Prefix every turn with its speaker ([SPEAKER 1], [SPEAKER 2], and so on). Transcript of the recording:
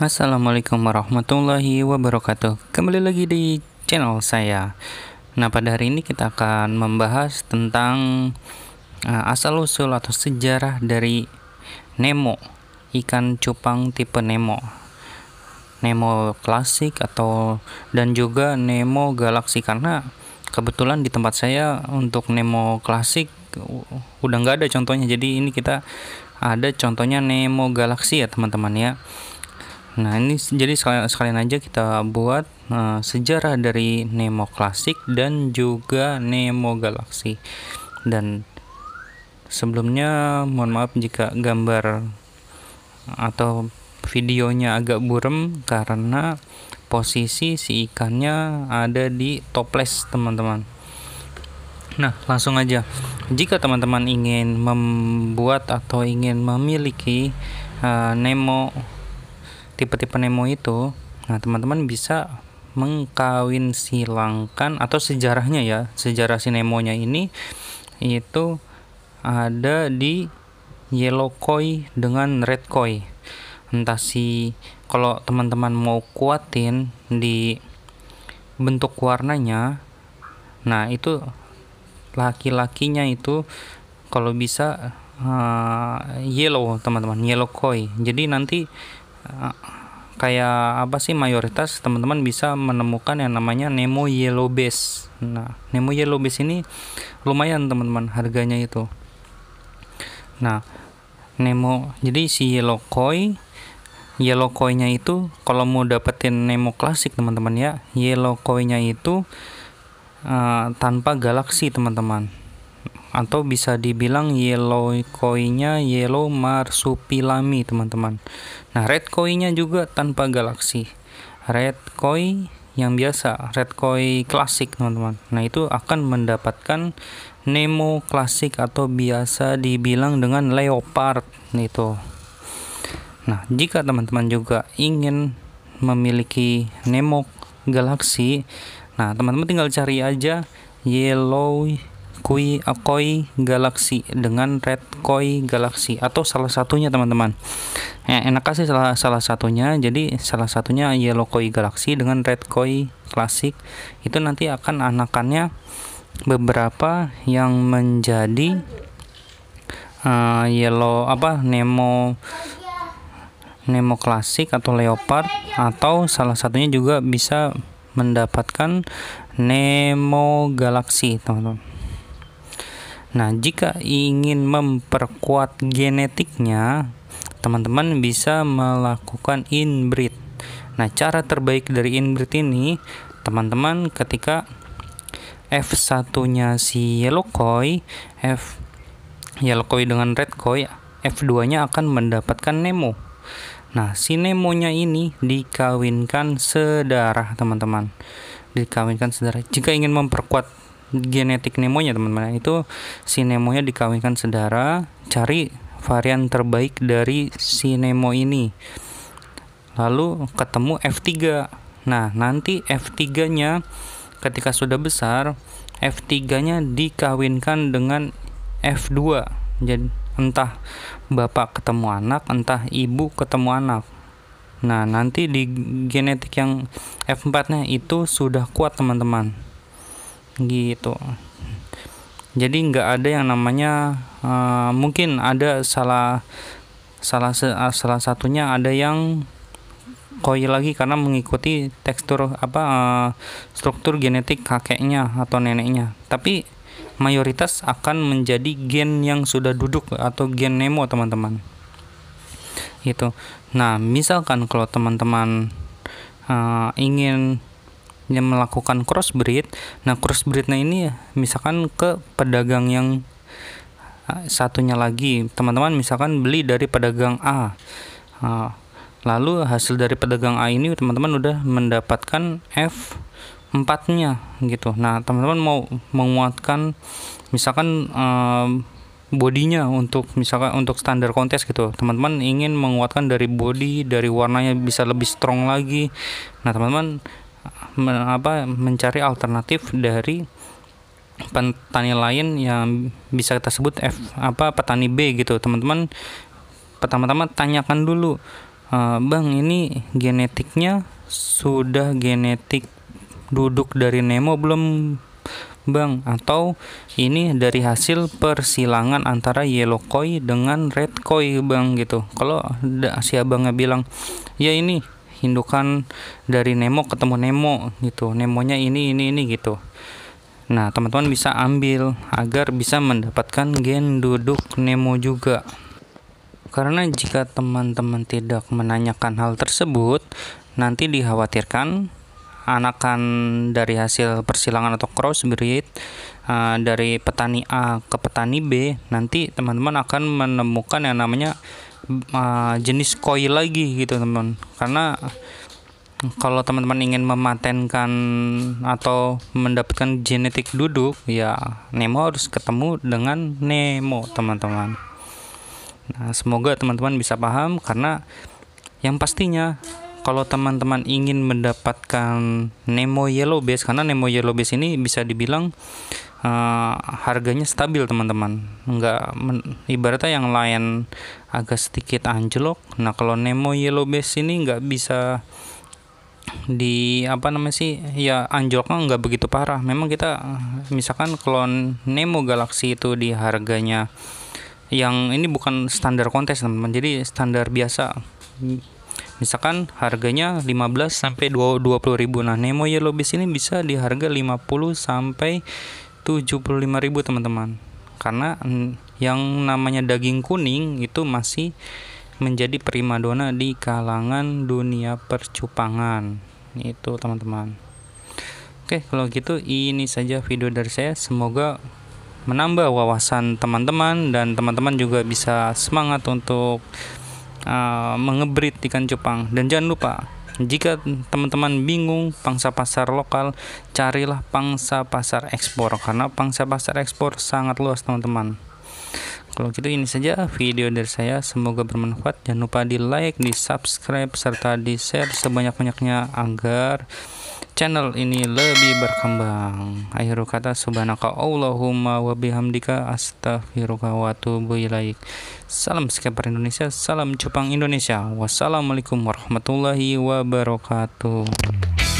[SPEAKER 1] Assalamualaikum warahmatullahi wabarakatuh Kembali lagi di channel saya Nah pada hari ini kita akan membahas tentang uh, Asal-usul atau sejarah dari Nemo Ikan cupang tipe Nemo Nemo klasik atau dan juga Nemo galaksi Karena kebetulan di tempat saya untuk Nemo klasik udah nggak ada contohnya Jadi ini kita ada contohnya Nemo galaksi ya teman-teman ya Nah ini jadi sekalian aja kita buat uh, sejarah dari Nemo klasik dan juga Nemo galaksi. Dan sebelumnya mohon maaf jika gambar atau videonya agak burem karena posisi si ikannya ada di toples teman-teman. Nah, langsung aja. Jika teman-teman ingin membuat atau ingin memiliki uh, Nemo tipe-tipe Nemo itu nah teman-teman bisa mengkawin silangkan atau sejarahnya ya sejarah sinemonya ini itu ada di yellow koi dengan red koi entah si kalau teman-teman mau kuatin di bentuk warnanya nah itu laki-lakinya itu kalau bisa uh, yellow teman-teman yellow koi jadi nanti kayak apa sih mayoritas teman-teman bisa menemukan yang namanya Nemo Yellow Base. Nah, Nemo Yellow Base ini lumayan teman-teman harganya itu. Nah, Nemo jadi si Yellow Koi Yellow Koi-nya itu kalau mau dapetin Nemo klasik teman-teman ya, Yellow Koi-nya itu uh, tanpa galaksi teman-teman atau bisa dibilang yellow koinnya yellow marsupilami teman-teman nah red koinnya juga tanpa galaksi red koi yang biasa red koi klasik teman-teman nah itu akan mendapatkan Nemo klasik atau biasa dibilang dengan leopard itu nah jika teman-teman juga ingin memiliki Nemo galaksi nah teman-teman tinggal cari aja yellow Kui Koi Galaxy dengan Red Koi Galaxy atau salah satunya teman-teman. Ya, enak sih salah salah satunya. Jadi salah satunya Yellow Koi Galaxy dengan Red Koi klasik itu nanti akan anakannya beberapa yang menjadi uh, Yellow apa Nemo Nemo klasik atau leopard atau salah satunya juga bisa mendapatkan Nemo Galaxy teman-teman Nah, jika ingin memperkuat genetiknya, teman-teman bisa melakukan inbreed. Nah, cara terbaik dari inbreed ini, teman-teman ketika F1-nya si yellow koi, F yellow koi dengan red koi, F2-nya akan mendapatkan Nemo. Nah, si nemo ini dikawinkan sedarah, teman-teman. Dikawinkan sedarah. Jika ingin memperkuat genetik Nemonya teman-teman itu si Nemonya dikawinkan saudara cari varian terbaik dari si Nemo ini lalu ketemu F3 nah nanti F3 nya ketika sudah besar F3 nya dikawinkan dengan F2 jadi entah bapak ketemu anak entah ibu ketemu anak nah nanti di genetik yang F4 nya itu sudah kuat teman-teman gitu jadi nggak ada yang namanya uh, mungkin ada salah salah eh, salah satunya ada yang koi lagi karena mengikuti tekstur apa uh, struktur genetik kakeknya atau neneknya tapi mayoritas akan menjadi gen yang sudah duduk atau gen nemo teman-teman gitu nah misalkan kalau teman-teman uh, ingin melakukan crossbreed. Nah, crossbreednya ini misalkan ke pedagang yang ah, satunya lagi. Teman-teman misalkan beli dari pedagang A. Ah, lalu hasil dari pedagang A ini teman-teman udah mendapatkan F empatnya gitu. Nah, teman-teman mau menguatkan misalkan um, bodinya untuk misalkan untuk standar kontes gitu teman-teman ingin menguatkan dari body dari warnanya bisa lebih strong lagi nah teman-teman men, apa mencari alternatif dari petani lain yang bisa kita sebut F, apa petani B gitu teman-teman pertama-tama tanyakan dulu e, bang ini genetiknya sudah genetik duduk dari Nemo belum bang atau ini dari hasil persilangan antara yellow koi dengan red koi bang gitu kalau si abangnya bilang ya ini Indukan dari Nemo ketemu Nemo gitu Nemonya ini ini ini gitu nah teman-teman bisa ambil agar bisa mendapatkan gen duduk Nemo juga karena jika teman-teman tidak menanyakan hal tersebut nanti dikhawatirkan anakan dari hasil persilangan atau cross breed uh, dari petani A ke petani B nanti teman-teman akan menemukan yang namanya uh, jenis koi lagi gitu teman karena kalau teman-teman ingin mematenkan atau mendapatkan genetik duduk ya Nemo harus ketemu dengan Nemo teman-teman nah semoga teman-teman bisa paham karena yang pastinya kalau teman-teman ingin mendapatkan Nemo Yellow Base karena Nemo Yellow Base ini bisa dibilang uh, harganya stabil teman-teman Enggak men, ibaratnya yang lain agak sedikit anjlok nah kalau Nemo Yellow Base ini enggak bisa di apa namanya sih ya anjloknya nggak begitu parah memang kita misalkan kalau Nemo Galaxy itu di harganya yang ini bukan standar kontes teman-teman jadi standar biasa misalkan harganya 15 sampai 20 ribu nah Nemo Yellow Beast ini bisa di harga 50 sampai 75 ribu teman-teman karena yang namanya daging kuning itu masih menjadi primadona di kalangan dunia percupangan itu teman-teman oke kalau gitu ini saja video dari saya semoga menambah wawasan teman-teman dan teman-teman juga bisa semangat untuk uh, ikan cupang dan jangan lupa jika teman-teman bingung pangsa pasar lokal, carilah pangsa pasar ekspor karena pangsa pasar ekspor sangat luas teman-teman. Kalau gitu ini saja video dari saya, semoga bermanfaat. Jangan lupa di like, di subscribe, serta di share sebanyak-banyaknya agar channel ini lebih berkembang. Akhirul kata subhanaka Allahumma wa bihamdika astaghfiruka wa atubu ilaik. Salam skaper Indonesia, salam Jepang Indonesia. Wassalamualaikum warahmatullahi wabarakatuh.